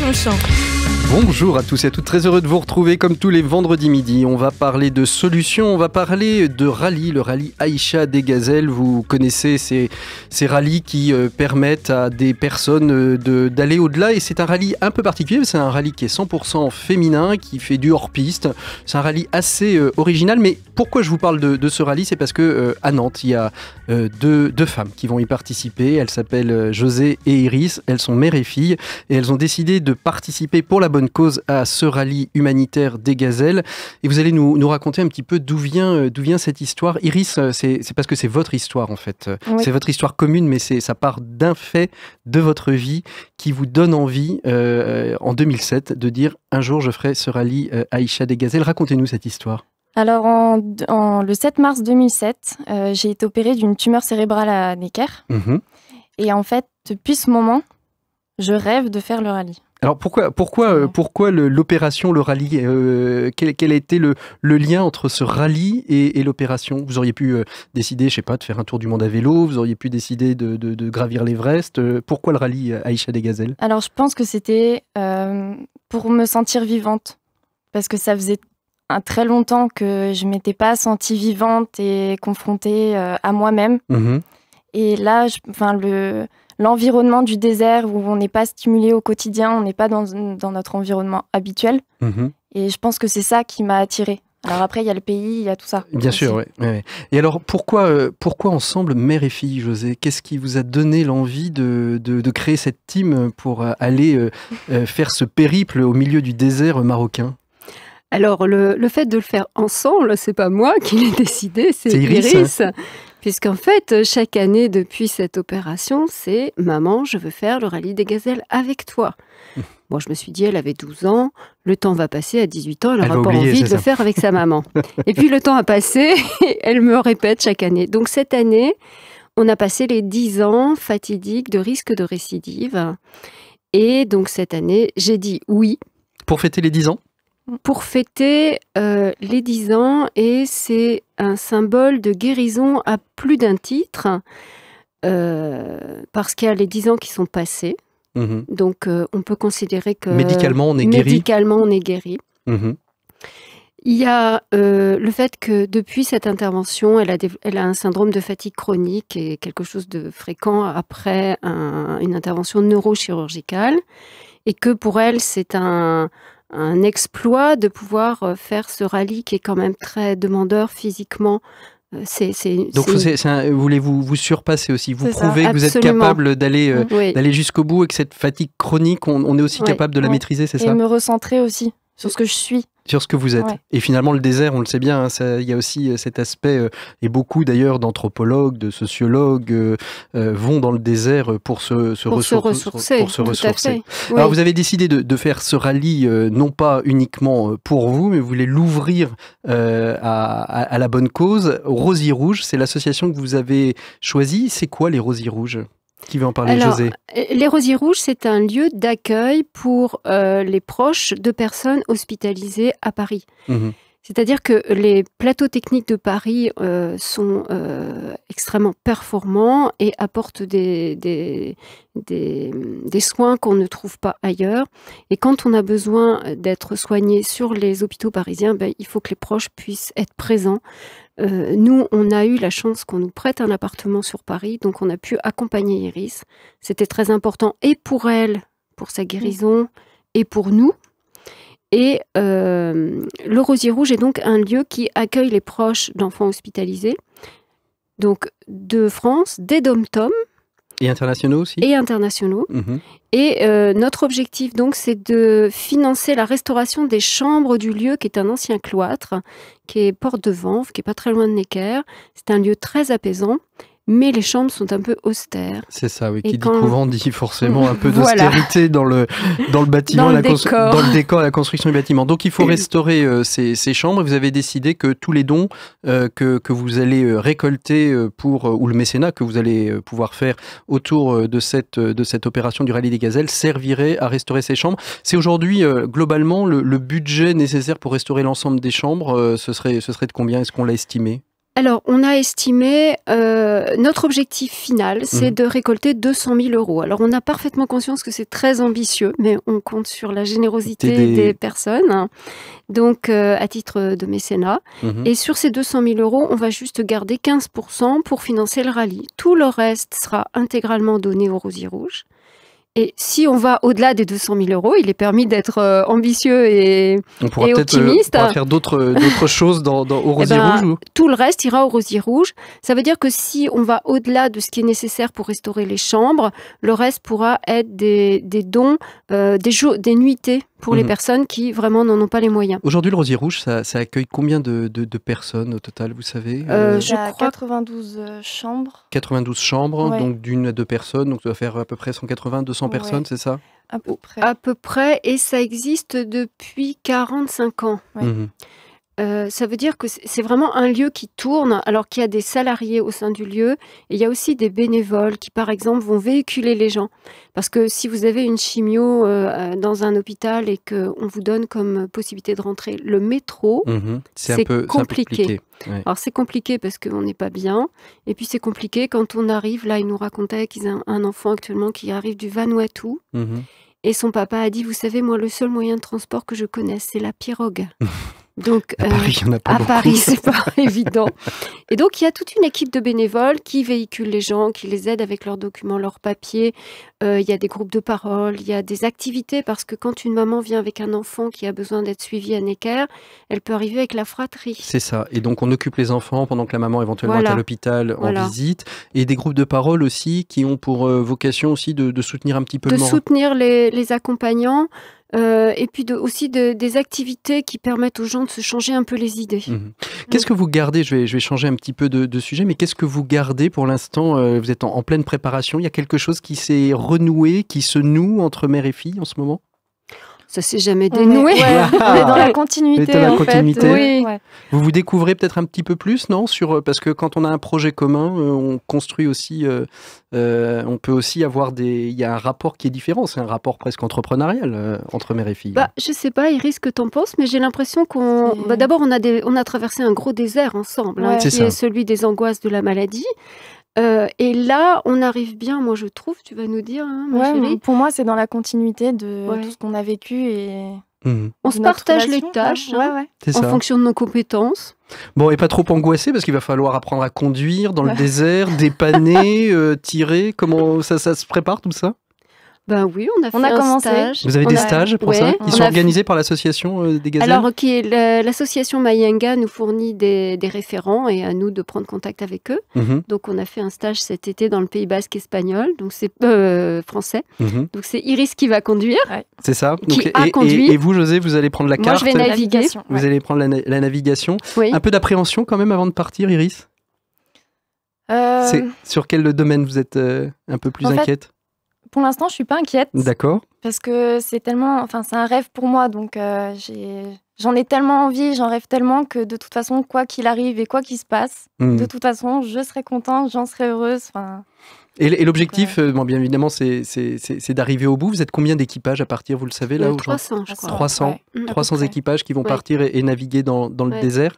用手。Bonjour à tous et à toutes, très heureux de vous retrouver comme tous les vendredis midi. On va parler de solutions, on va parler de rallye, le rallye Aïcha des Gazelles. Vous connaissez ces, ces rallyes qui euh, permettent à des personnes euh, d'aller au-delà et c'est un rallye un peu particulier, c'est un rallye qui est 100% féminin, qui fait du hors-piste. C'est un rallye assez euh, original, mais pourquoi je vous parle de, ce rallye C'est parce que à Nantes, il y a deux, deux, femmes qui vont y participer. Elles s'appellent José et Iris, elles sont mère et fille et elles ont décidé de participer pour la bonne cause à ce rallye humanitaire des gazelles. Et vous allez nous, raconter un petit peu d'où vient, euh, d'où vient cette histoire. Iris, euh, c'est parce que c'est votre histoire en fait. C'est votre histoire commune, mais c'est ça part d'un fait de votre vie qui vous donne envie euh, en 2007 de dire un jour je ferai ce rallye Aïcha des gazelles. Racontez-nous cette histoire. Alors, en, le 7 mars 2007, j'ai été opérée d'une tumeur cérébrale à Necker. Mmh Et en fait, depuis ce moment, je rêve de faire le rallye. Alors pourquoi, pourquoi, euh, pourquoi l'opération, le rallye euh, quel, quel, a été le, lien entre ce rallye et, l'opération Vous auriez pu euh, décider, je sais pas, de faire un tour du monde à vélo, vous auriez pu décider de, gravir l'Everest. pourquoi le rallye Aïcha des Gazelles Alors je pense que c'était pour me sentir vivante, parce que ça faisait un très longtemps que je m'étais pas sentie vivante et confrontée à moi-même. Mmh et là, je, enfin le l'environnement du désert où on n'est pas stimulé au quotidien, on n'est pas dans, notre environnement habituel. Mhm. Et je pense que c'est ça qui m'a attiré Alors après, il y a le pays, il y a tout ça. Bien sûr, oui. Et alors, pourquoi, euh, pourquoi ensemble, mère et fille, José Qu'est-ce qui vous a donné l'envie de, créer cette team pour euh, aller euh, faire ce périple au milieu du désert marocain alors, le, fait de le faire ensemble, c'est pas moi qui l'ai décidé, c'est Iris, hein puisqu'en fait, euh, chaque année depuis cette opération, c'est Maman, je veux faire le rallye des gazelles avec toi. Moi, je me suis dit, elle avait 12 ans, le temps va passer à 18 ans, elle n'aura pas envie de le faire avec sa maman. et puis le temps a passé, elle me répète chaque année. Donc cette année, on a passé les 10 ans fatidiques de risque de récidive. Et donc cette année, j'ai dit oui. Pour fêter les 10 ans pour fêter euh, les 10 ans et c'est un symbole de guérison à plus d'un titre euh, parce qu'il y a les 10 ans qui sont passés. Mm-hmm. Donc euh, on peut considérer que médicalement on est guéri. Médicalement on est guéri. Mm-hmm. Il y a le fait que depuis cette intervention, elle a, a, un syndrome de fatigue chronique et quelque chose de fréquent après une intervention neurochirurgicale et que pour elle c'est un, un exploit de pouvoir euh, faire ce rallye qui est quand même très demandeur physiquement. Euh, c'est vous voulez-vous vous surpasser aussi, vous prouver que vous êtes capable d'aller euh, d'aller jusqu'au bout et que cette fatigue chronique, on, est aussi capable de la maîtriser, c'est ça Et me recentrer aussi sur ce que je suis. Sur ce que vous êtes. Et finalement, le désert, on le sait bien, hein, il y a aussi euh, cet aspect, euh, et beaucoup d'ailleurs d'anthropologues, de sociologues euh, vont dans le désert pour se, ressourcer. Pour se ressourcer. Alors, vous avez décidé de, faire ce rallye, non pas uniquement pour vous, mais vous voulez l'ouvrir à, la bonne cause. Rosy Rouge, c'est l'association que vous avez choisie. C'est quoi les Rosy Rouges qui va en parler, Alors, euh, Les Rosiers Rouges, c'est un lieu d'accueil pour euh, les proches de personnes hospitalisées à Paris. Mhm. C'est-à-dire que les plateaux techniques de Paris euh, sont euh, extrêmement performants et apportent des, des, soins qu'on ne trouve pas ailleurs. Et quand on a besoin d'être soigné sur les hôpitaux parisiens, ben, il faut que les proches puissent être présents. Euh, nous, on a eu la chance qu'on nous prête un appartement sur Paris, donc on a pu accompagner Iris. C'était très important et pour elle, pour sa guérison, et pour nous, et euh, le Rosier Rouge est donc un lieu qui accueille les proches d'enfants hospitalisés, donc de France, des dom Et internationaux aussi Et internationaux. Mmh Et euh, notre objectif, donc, c'est de financer la restauration des chambres du lieu, qui est un ancien cloître, qui est porte de Vanves, qui est pas très loin de Necker. C'est un lieu très apaisant mais les chambres sont un peu austères. C'est ça, oui. qui quand... dit dit forcément un peu d'austérité dans le dans le bâtiment, dans le, décor. dans le, décor. la construction du bâtiment. Donc il faut restaurer euh, ces, ces, chambres. Vous avez décidé que tous les dons euh, que, que, vous allez euh, récolter pour ou le mécénat que vous allez pouvoir faire autour de cette de cette opération du rallye des gazelles servirait à restaurer ces chambres. C'est aujourd'hui globalement le, le, budget nécessaire pour restaurer l'ensemble des chambres. ce serait ce serait de combien Est-ce qu'on l'a estimé alors, on a estimé, euh, notre objectif final, mhm. c'est de récolter 200 000 euros. Alors, on a parfaitement conscience que c'est très ambitieux, mais on compte sur la générosité des... personnes, hein. donc euh, à titre de mécénat. Mhm. Et sur ces 200 000 euros, on va juste garder 15% pour financer le rallye. Tout le reste sera intégralement donné aux Rosiers Rouges. Et si on va au-delà des 200 000 euros, il est permis d'être euh, ambitieux et, on pourra peut euh, optimiste. on faire d'autres euh, choses dans, au eh rosier ben, rouge Tout le reste ira au rosier rouge. Ça veut dire que si on va au-delà de ce qui est nécessaire pour restaurer les chambres, le reste pourra être des, dons, des, des pour les mhm. personnes qui vraiment n'en ont pas les moyens. Aujourd'hui, le Rosier Rouge, ça, accueille combien de, personnes au total, vous savez euh, Je crois 92 chambres. 92 chambres, donc d'une à deux personnes, donc ça va faire à peu près 180, 200 personnes, c'est ça à peu, près. à peu près. et ça existe depuis 45 ans. Mhm. Euh, ça veut dire que c'est vraiment un lieu qui tourne, alors qu'il y a des salariés au sein du lieu, et il y a aussi des bénévoles qui, par exemple, vont véhiculer les gens. Parce que si vous avez une chimio euh, euh, dans un hôpital et qu'on vous donne comme possibilité de rentrer le métro, mhm. c'est compliqué. Alors c'est compliqué parce qu'on n'est pas bien, et puis c'est compliqué quand on arrive, là, il nous racontait qu'ils ont un enfant actuellement qui arrive du Vanuatu. Mhm. Et son papa a dit, vous savez, moi, le seul moyen de transport que je connaisse, c'est la pirogue. Donc, à Paris, euh, c'est pas évident. Et donc, il y a toute une équipe de bénévoles qui véhiculent les gens, qui les aident avec leurs documents, leurs papiers. Euh, il y a des groupes de parole, il y a des activités parce que quand une maman vient avec un enfant qui a besoin d'être suivi à Necker, elle peut arriver avec la fratrie. C'est ça. Et donc, on occupe les enfants pendant que la maman éventuellement est à l'hôpital en visite. Et des groupes de parole aussi qui ont pour euh, vocation aussi de, soutenir un petit peu de le De soutenir les, les accompagnants. Euh, et puis aussi des activités qui permettent aux gens de se changer un peu les idées. Mhm. Qu'est-ce que vous gardez je vais, changer un petit peu de, sujet, mais qu'est-ce que vous gardez pour l'instant euh, Vous êtes en, pleine préparation. Il y a quelque chose qui s'est renoué, qui se noue entre mère et fille en ce moment ça s'est jamais dénoué. On est, dans la continuité. en Fait. Vous vous découvrez peut-être un petit peu plus, non Sur euh, parce que quand on a un projet commun, euh, on construit aussi, euh, on peut aussi avoir des. Il y a un rapport qui est différent. C'est un rapport presque entrepreneurial entre mère et fille. Bah, je sais pas, Iris, risque, que en penses, mais j'ai l'impression qu'on. Bah, d'abord, on a des... on a traversé un gros désert ensemble, hein, celui des angoisses de la maladie. Euh, et là, on arrive bien, moi je trouve, tu vas nous dire, hein, Pour moi, c'est dans la continuité de tout ce qu'on a vécu et. Mmh. On se partage les tâches hein, en fonction de nos compétences. Bon, et pas trop angoissé parce qu'il va falloir apprendre à conduire dans le désert, dépanner, euh, tirer. Comment ça, ça se prépare tout ça ben oui, on a fait un stage. Vous avez des stages pour ça Ils sont organisés par l'association euh, des gazelles Alors, l'association Mayenga nous fournit des, référents et à nous de prendre contact avec eux. Mhm. Donc, on a fait un stage cet été dans le Pays Basque espagnol, donc c'est euh, français. Mhm. Donc, c'est Iris qui va conduire. C'est ça. et, Et, vous, José, vous allez prendre la carte. Vous allez prendre la, navigation. Un peu d'appréhension quand même avant de partir, Iris euh, Sur quel domaine vous êtes un peu plus inquiète pour l'instant, je suis pas inquiète. D'accord. Parce que c'est tellement, enfin, c'est un rêve pour moi, donc euh, j'ai, j'en ai, tellement envie, j'en rêve tellement que de toute façon, quoi qu'il arrive et quoi qu'il se passe, mmh. de toute façon, je serai contente, j'en serai heureuse. Enfin. Et, l'objectif, euh, bon, bien évidemment, c'est d'arriver au bout. Vous êtes combien d'équipages à partir, vous le savez, là 300, euh, je crois. 300, mmh, équipages qui vont partir et, naviguer dans, dans le désert.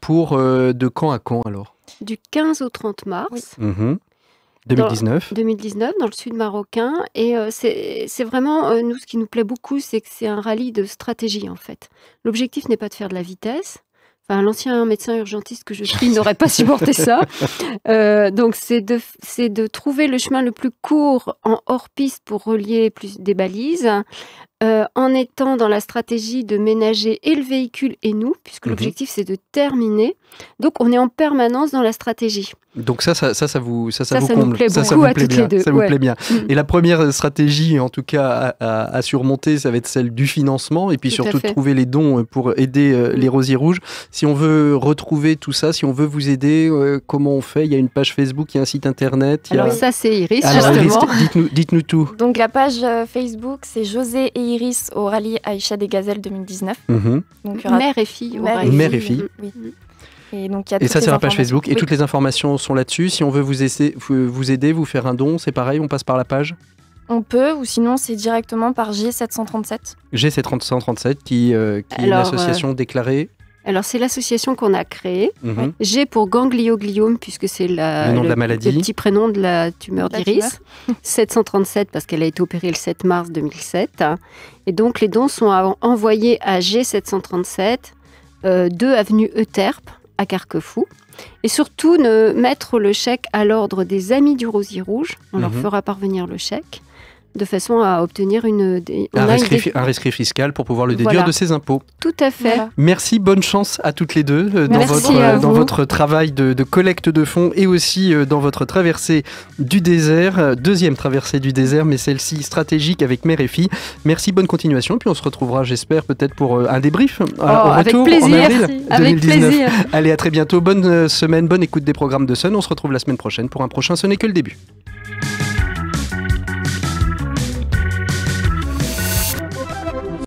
pour de quand à quand alors Du 15 au 30 mars. Oui. Mmh 2019. 2019, dans le sud marocain. Et euh, c'est vraiment, euh, nous, ce qui nous plaît beaucoup, c'est que c'est un rallye de stratégie, en fait. L'objectif n'est pas de faire de la vitesse. Enfin, l'ancien médecin urgentiste que je suis n'aurait pas supporté ça. Euh, donc, c'est de, de trouver le chemin le plus court en hors-piste pour relier plus des balises, euh, en étant dans la stratégie de ménager et le véhicule et nous, puisque mhm. l'objectif c'est de terminer. Donc on est en permanence dans la stratégie. Donc ça, ça, ça, vous, ça, ça, vous comble. plaît ça, vous plaît bien. Ça vous plaît bien. Et la première stratégie, en tout cas, à, surmonter, ça va être celle du financement et puis surtout de trouver les dons euh, pour aider euh, mm. les rosiers rouges. Si on veut retrouver tout ça, si on veut vous aider, comment on fait Il y a une page Facebook, il y a un site internet. Alors ça, c'est Iris. justement. Dites-nous tout. Donc la page Facebook, c'est José et Iris au rallye Aïcha des Gazelles 2019. Mhm. Mère et fille. Mère, et fille. Et, donc, ça, c'est la page Facebook. Et toutes les informations sont là-dessus. Si on veut vous, essayer, vous aider, vous faire un don, c'est pareil, on passe par la page on peut, ou sinon c'est directement par G737. G737 qui, euh, qui est une association euh, déclarée alors, c'est l'association qu'on a créée. Mhm. G pour gangliogliome, puisque c'est le, petit prénom de la tumeur d'iris. 737, parce qu'elle a été opérée le 7 mars 2007. Et donc, les dons sont envoyés à G737, 2 avenue Euterpe, à Carquefou. Et surtout, ne mettre le chèque à l'ordre des Amis du Rosier Rouge. On leur mhm. fera parvenir le chèque de façon à obtenir une, un, rescrit, fiscal pour pouvoir le déduire de ses impôts. Tout à fait. Merci, bonne chance à toutes les deux euh, dans, votre, euh, dans votre travail de, collecte de fonds et aussi euh, dans votre traversée du désert, deuxième traversée du désert, mais celle-ci stratégique avec mère et fille. Merci, bonne continuation, puis on se retrouvera, j'espère, peut-être pour un débrief à, hein, oh, avec plaisir. Avec plaisir. Allez, à très bientôt, bonne semaine, bonne écoute des programmes de Sun. On se retrouve la semaine prochaine pour un prochain Ce n'est que le début.